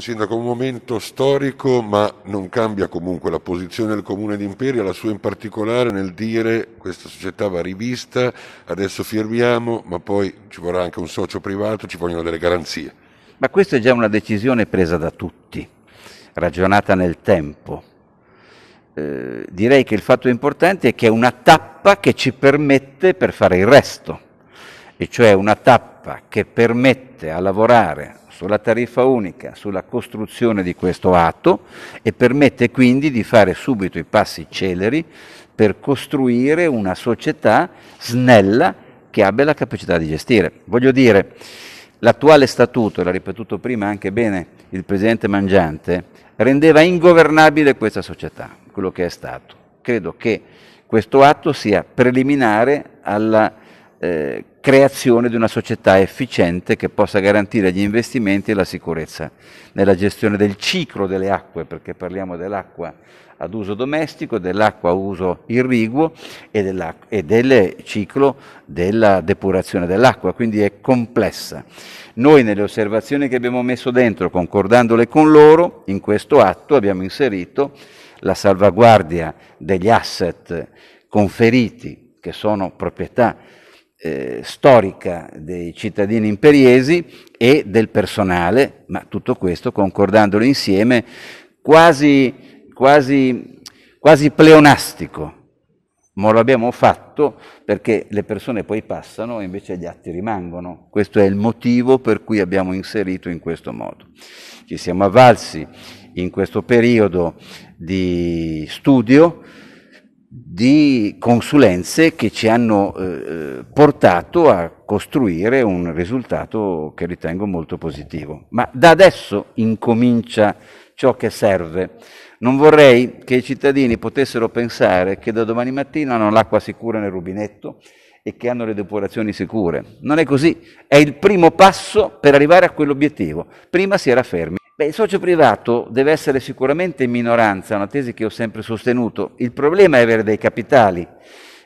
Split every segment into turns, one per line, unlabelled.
Signor Sindaco, un momento storico, ma non cambia comunque la posizione del Comune di Imperia, la sua in particolare nel dire questa società va rivista, adesso firmiamo, ma poi ci vorrà anche un socio privato, ci vogliono delle garanzie. Ma questa è già una decisione presa da tutti, ragionata nel tempo. Eh, direi che il fatto importante è che è una tappa che ci permette per fare il resto e cioè una tappa che permette a lavorare sulla tariffa unica, sulla costruzione di questo atto e permette quindi di fare subito i passi celeri per costruire una società snella che abbia la capacità di gestire. Voglio dire, l'attuale statuto, l'ha ripetuto prima anche bene il Presidente Mangiante, rendeva ingovernabile questa società, quello che è stato. Credo che questo atto sia preliminare alla eh, creazione di una società efficiente che possa garantire gli investimenti e la sicurezza nella gestione del ciclo delle acque, perché parliamo dell'acqua ad uso domestico, dell'acqua a uso irriguo e, e del ciclo della depurazione dell'acqua, quindi è complessa. Noi nelle osservazioni che abbiamo messo dentro, concordandole con loro, in questo atto abbiamo inserito la salvaguardia degli asset conferiti, che sono proprietà eh, storica dei cittadini imperiesi e del personale, ma tutto questo concordandolo insieme quasi, quasi, quasi pleonastico, ma lo abbiamo fatto perché le persone poi passano e invece gli atti rimangono. Questo è il motivo per cui abbiamo inserito in questo modo. Ci siamo avvalsi in questo periodo di studio di consulenze che ci hanno eh, eh, portato a costruire un risultato che ritengo molto positivo. Ma da adesso incomincia ciò che serve. Non vorrei che i cittadini potessero pensare che da domani mattina hanno l'acqua sicura nel rubinetto e che hanno le depurazioni sicure. Non è così, è il primo passo per arrivare a quell'obiettivo. Prima si era fermi. Beh, il socio privato deve essere sicuramente in minoranza, una tesi che ho sempre sostenuto. Il problema è avere dei capitali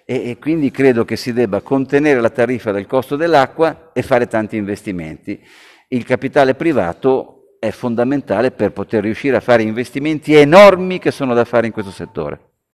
e, e, quindi credo che si debba contenere la tariffa del costo dell'acqua e fare tanti investimenti. Il capitale privato è fondamentale per poter riuscire a fare investimenti enormi che sono da fare in questo settore.